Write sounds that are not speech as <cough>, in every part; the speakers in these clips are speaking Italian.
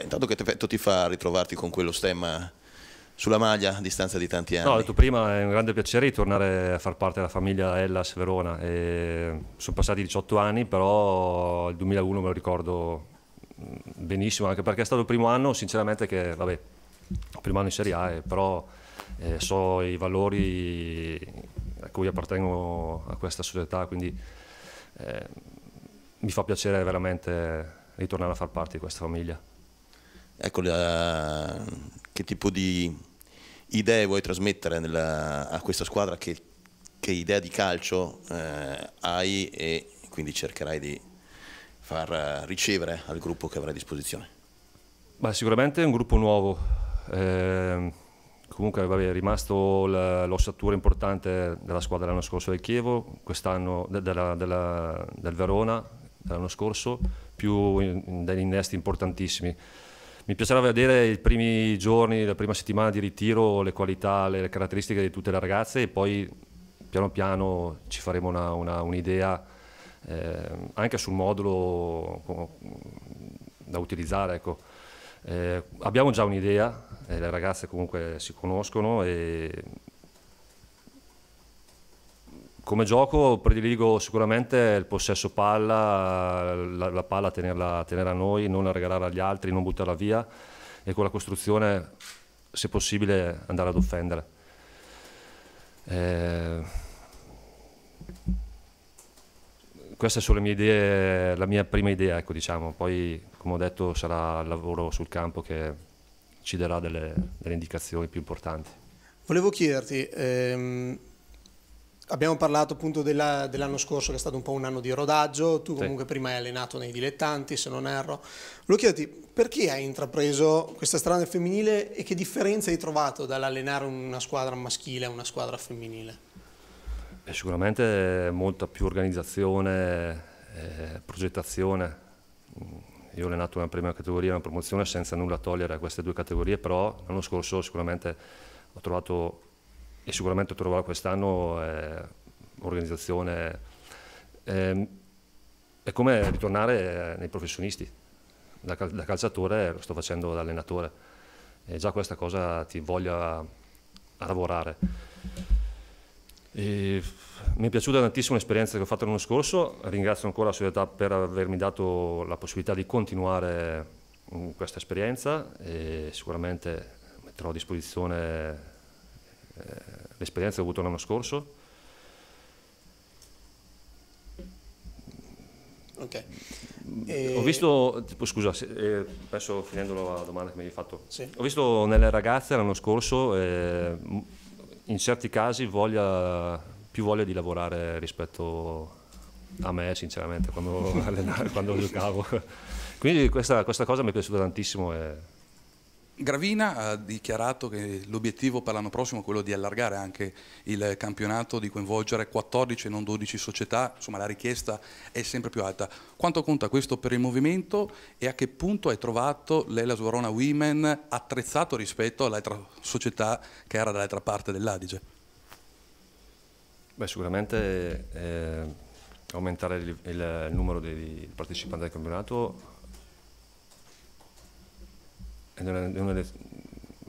Intanto che effetto ti fa ritrovarti con quello stemma sulla maglia a distanza di tanti anni? No, ho detto prima, è un grande piacere ritornare a far parte della famiglia Hellas Verona. E sono passati 18 anni, però il 2001 me lo ricordo mm, benissimo, anche perché è stato il primo anno, sinceramente, che, vabbè, il primo anno in Serie A, eh, però eh, so i valori a cui appartengo a questa società, quindi eh, mi fa piacere veramente ritornare a far parte di questa famiglia. Ecco, la, che tipo di idee vuoi trasmettere nella, a questa squadra? Che, che idea di calcio eh, hai e quindi cercherai di far eh, ricevere al gruppo che avrai a disposizione? Beh, sicuramente è un gruppo nuovo. Eh, comunque vabbè, è rimasto l'ossatura importante della squadra l'anno scorso del Chievo, quest'anno della, della, del Verona l'anno scorso, più in, degli innesti importantissimi. Mi piacerà vedere i primi giorni, la prima settimana di ritiro, le qualità, le caratteristiche di tutte le ragazze e poi piano piano ci faremo una, una, un'idea eh, anche sul modulo da utilizzare. Ecco. Eh, abbiamo già un'idea, eh, le ragazze comunque si conoscono e come gioco prediligo sicuramente il possesso palla, la, la palla tenerla, tenerla a noi, non la regalare agli altri, non buttarla via e con la costruzione, se possibile, andare ad offendere. Eh, queste sono le mie idee, la mia prima idea, ecco, diciamo. Poi, come ho detto, sarà il lavoro sul campo che ci darà delle, delle indicazioni più importanti. Volevo chiederti... Ehm Abbiamo parlato appunto della, dell'anno scorso che è stato un po' un anno di rodaggio, tu comunque sì. prima hai allenato nei dilettanti se non erro. Volevo chiederti perché hai intrapreso questa strada femminile e che differenza hai trovato dall'allenare una squadra maschile a una squadra femminile? È sicuramente molta più organizzazione, eh, progettazione. Io ho allenato una prima categoria, una promozione senza nulla togliere a queste due categorie, però l'anno scorso sicuramente ho trovato e sicuramente troverà quest'anno eh, organizzazione. Eh, è come ritornare eh, nei professionisti, da, cal da, calciatore lo sto facendo da allenatore e già questa cosa ti voglia a lavorare. E mi è piaciuta tantissimo l'esperienza che ho fatto l'anno scorso, ringrazio ancora la società per avermi dato la possibilità di continuare mm, questa esperienza e sicuramente metterò a disposizione eh, l'esperienza che ho avuto l'anno scorso. Okay. Mm, e... Eh, ho visto, tipo, scusa, eh, penso finendo la domanda che mi hai fatto, sì. ho visto nelle ragazze l'anno scorso eh, in certi casi voglia, più voglia di lavorare rispetto a me sinceramente quando, <laughs> quando giocavo. <laughs> Quindi questa, questa, cosa mi è piaciuta tantissimo. E, Gravina ha dichiarato che l'obiettivo per l'anno prossimo è quello di allargare anche il campionato, di coinvolgere 14 e non 12 società, insomma la richiesta è sempre più alta. Quanto conta questo per il movimento e a che punto hai trovato l'Elas Verona Women attrezzato rispetto all'altra società che era dall'altra parte dell'Adige? Beh, sicuramente eh, aumentare il, il, il numero dei partecipanti al campionato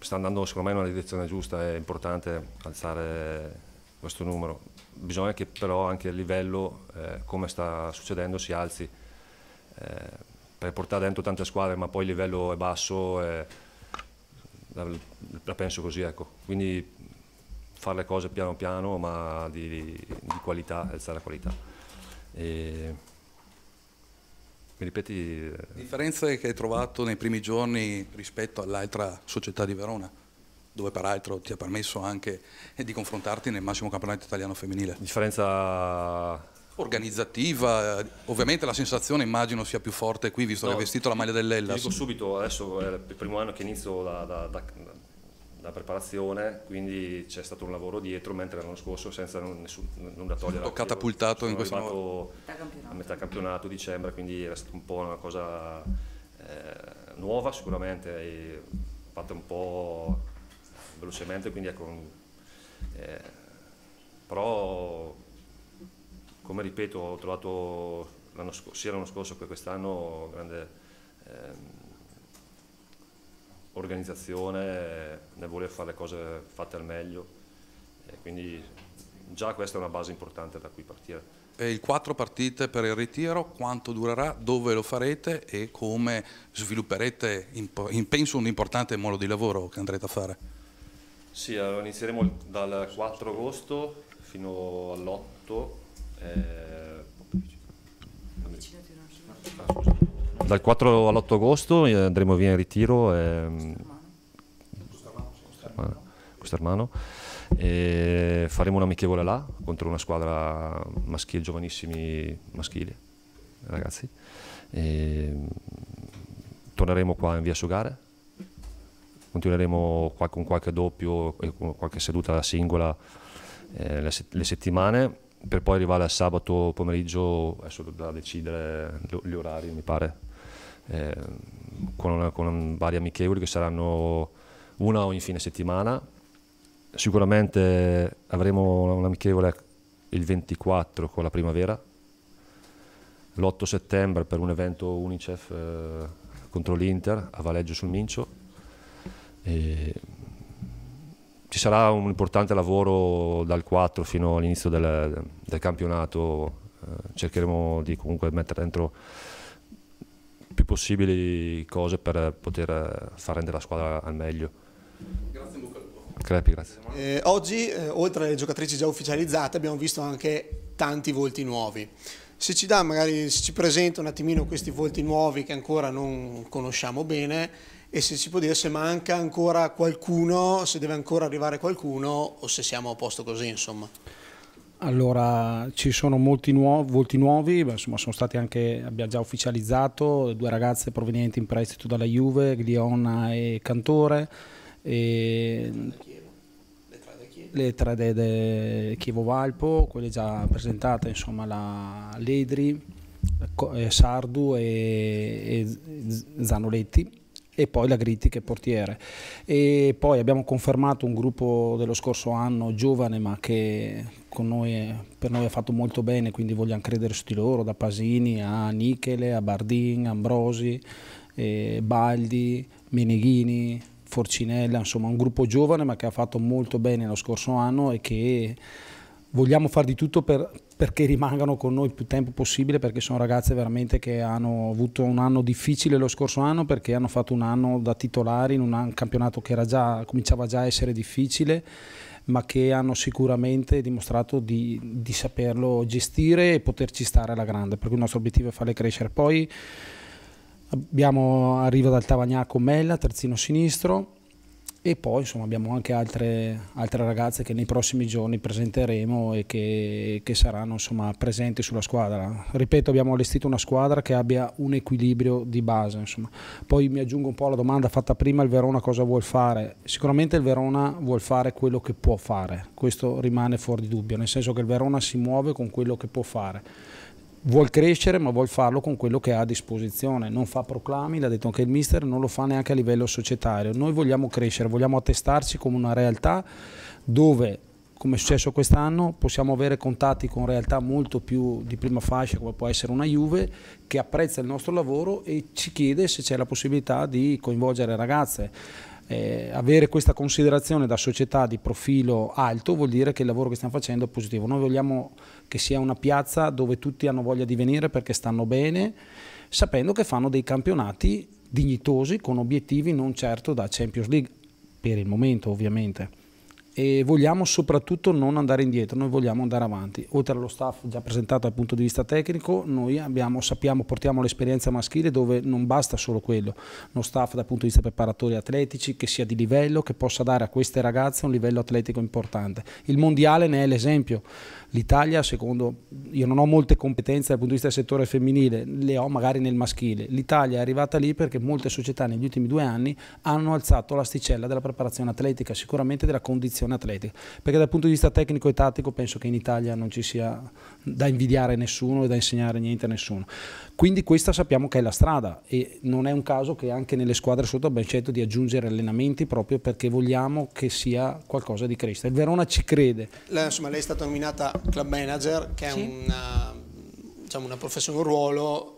sta andando secondo me in una direzione giusta, è importante alzare questo numero. Bisogna che però anche il livello, eh, come sta succedendo, si alzi. Eh, per portare dentro tante squadre, ma poi il livello è basso, eh, la, la, penso così. Ecco. Quindi fare le cose piano piano, ma di, di qualità, alzare la qualità. E mi ripeti? Eh. Differenze che hai trovato nei primi giorni rispetto all'altra società di Verona? dove peraltro ti ha permesso anche di confrontarti nel massimo campionato italiano femminile. Differenza organizzativa, ovviamente la sensazione immagino sia più forte qui visto no, che hai vestito la maglia dell'Ella. Dico subito, adesso è il primo anno che inizio da, da, da, la preparazione, quindi c'è stato un lavoro dietro, mentre l'anno scorso senza nessun, nulla togliere. Ho catapultato in questo modo. A metà campionato, dicembre, quindi era stata un po' una cosa eh, nuova sicuramente, fatta un po' velocemente, quindi ecco, eh, però come ripeto ho trovato l'anno scorso, sia l'anno scorso che quest'anno grande... Eh, organizzazione, nel voler fare le cose fatte al meglio, quindi già questa è una base importante da cui partire. E il quattro partite per il ritiro, quanto durerà, dove lo farete e come svilupperete, in, penso, un importante molo di lavoro che andrete a fare? Sì, allora inizieremo dal 4 agosto fino all'8. Eh, dal 4 all'8 agosto eh, andremo via in ritiro. E, ehm, Costermano. Costermano. E eh, faremo un'amichevole là contro una squadra maschile, giovanissimi maschili, ragazzi. E, ehm, torneremo qua in via Sugare. Continueremo qua con qualche doppio e con qualche seduta singola eh, le, set le settimane per poi arrivare al sabato pomeriggio, adesso da decidere gli orari, mi pare, eh, con, con vari amichevoli che saranno una ogni fine settimana. Sicuramente avremo un amichevole il 24 con la primavera, l'8 settembre per un evento Unicef eh, contro l'Inter a Valeggio sul Mincio. E ci sarà un importante lavoro dal 4 fino all'inizio del, del campionato, eh, cercheremo di comunque mettere dentro possibili cose per poter eh, far rendere la squadra al meglio. Grazie Luca. Crepi, grazie. Eh, oggi, eh, oltre alle giocatrici già ufficializzate, abbiamo visto anche tanti volti nuovi. Se ci dà, magari se ci presenta un attimino questi volti nuovi che ancora non conosciamo bene e se ci può dire se manca ancora qualcuno, se deve ancora arrivare qualcuno o se siamo a posto così, insomma. Allora, ci sono molti nuovi, volti nuovi, insomma, anche, abbiamo già ufficializzato due ragazze provenienti in prestito dalla Juve, Gliona e Cantore. E le tre de, Chievo Valpo, quelle già presentate, insomma, la Ledri, eh, Sardu e, e Zanoletti e poi la Gritti che è portiere. E poi abbiamo confermato un gruppo dello scorso anno giovane ma che noi, per noi ha fatto molto bene, quindi vogliamo credere su di loro, da Pasini a Nichele, a Bardin, Ambrosi, eh, Baldi, Meneghini, Forcinella, insomma un gruppo giovane ma che ha fatto molto bene lo scorso anno e che vogliamo fare di tutto per perché rimangano con noi il più tempo possibile perché sono ragazze veramente che hanno avuto un anno difficile lo scorso anno perché hanno fatto un anno da titolari in un campionato che già, cominciava già a essere difficile ma che hanno sicuramente dimostrato di, di saperlo gestire e poterci stare alla grande perché il nostro obiettivo è farle crescere poi abbiamo, arriva dal Tavagnà con Mella terzino sinistro e poi insomma, abbiamo anche altre, altre, ragazze che nei prossimi giorni presenteremo e che, che saranno insomma, presenti sulla squadra. Ripeto, abbiamo allestito una squadra che abbia un equilibrio di base. Insomma. Poi mi aggiungo un po' alla domanda fatta prima, il Verona cosa vuol fare? Sicuramente il Verona vuol fare quello che può fare, questo rimane fuori di dubbio, nel senso che il Verona si muove con quello che può fare vuol crescere ma vuol farlo con quello che ha a disposizione, non fa proclami, l'ha detto anche il mister, non lo fa neanche a livello societario. Noi vogliamo crescere, vogliamo attestarci come una realtà dove come è successo quest'anno, possiamo avere contatti con realtà molto più di prima fascia, come può essere una Juve, che apprezza il nostro lavoro e ci chiede se c'è la possibilità di coinvolgere ragazze. Eh, avere questa considerazione da società di profilo alto vuol dire che il lavoro che stiamo facendo è positivo. Noi vogliamo che sia una piazza dove tutti hanno voglia di venire perché stanno bene, sapendo che fanno dei campionati dignitosi con obiettivi non certo da Champions League, per il momento ovviamente e vogliamo soprattutto non andare indietro, noi vogliamo andare avanti. Oltre allo staff già presentato dal punto di vista tecnico, noi abbiamo, sappiamo, portiamo l'esperienza maschile dove non basta solo quello, uno staff dal punto di vista preparatori atletici che sia di livello, che possa dare a queste ragazze un livello atletico importante. Il mondiale ne è l'esempio. L'Italia, secondo, io non ho molte competenze dal punto di vista del settore femminile, le ho magari nel maschile. L'Italia è arrivata lì perché molte società negli ultimi due anni hanno alzato l'asticella della preparazione atletica, sicuramente della condizione preparazione atletica, perché dal punto di vista tecnico e tattico penso che in Italia non ci sia da invidiare nessuno e da insegnare niente a nessuno. Quindi questa sappiamo che è la strada e non è un caso che anche nelle squadre sotto abbiamo scelto di aggiungere allenamenti proprio perché vogliamo che sia qualcosa di crescita. Il Verona ci crede. La, insomma, lei è stata nominata club manager che è sì. una, diciamo, una professione, un ruolo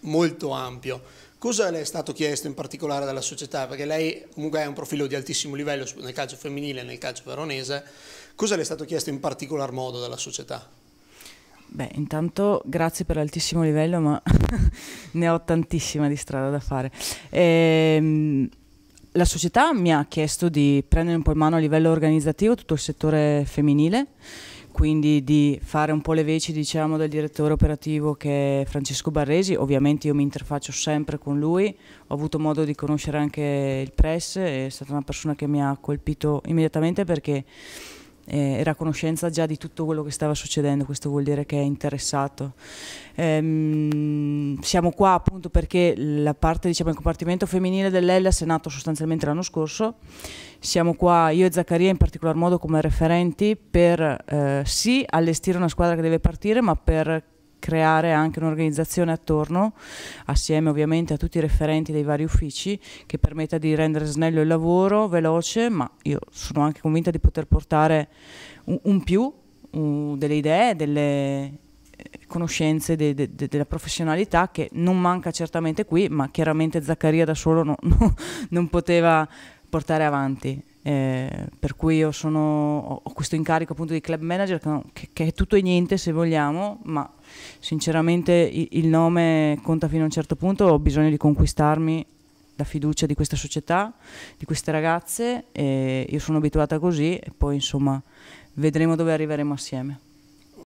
molto ampio Cosa le è stato chiesto in particolare dalla società? Perché lei comunque ha un profilo di altissimo livello nel calcio femminile e nel calcio veronese. Cosa le è stato chiesto in particolar modo dalla società? Beh, intanto grazie per l'altissimo livello, ma <laughs> ne ho tantissima di strada da fare. Ehm, la società mi ha chiesto di prendere un po' in mano a livello organizzativo tutto il settore femminile quindi di fare un po' le veci diciamo, del direttore operativo che è Francesco Barresi, ovviamente io mi interfaccio sempre con lui, ho avuto modo di conoscere anche il press, è stata una persona che mi ha colpito immediatamente perché eh, era a conoscenza già di tutto quello che stava succedendo, questo vuol dire che è interessato. Ehm, siamo qua appunto perché la parte, diciamo, il compartimento femminile dell'Ellas è nato sostanzialmente l'anno scorso, siamo qua io e Zaccaria in particolar modo come referenti per eh, sì allestire una squadra che deve partire, ma per creare anche un'organizzazione attorno, assieme ovviamente a tutti i referenti dei vari uffici, che permetta di rendere snello il lavoro, veloce, ma io sono anche convinta di poter portare un, un più, un, delle idee, delle eh, conoscenze de, de, de, della professionalità che non manca certamente qui, ma chiaramente Zaccaria da solo no, <laughs> no, non poteva portare avanti. Eh, per cui io sono, ho questo incarico appunto di club manager che, che, è tutto e niente se vogliamo, ma sinceramente il, il nome conta fino a un certo punto, ho bisogno di conquistarmi la fiducia di questa società, di queste ragazze, e io sono abituata così e poi insomma vedremo dove arriveremo assieme.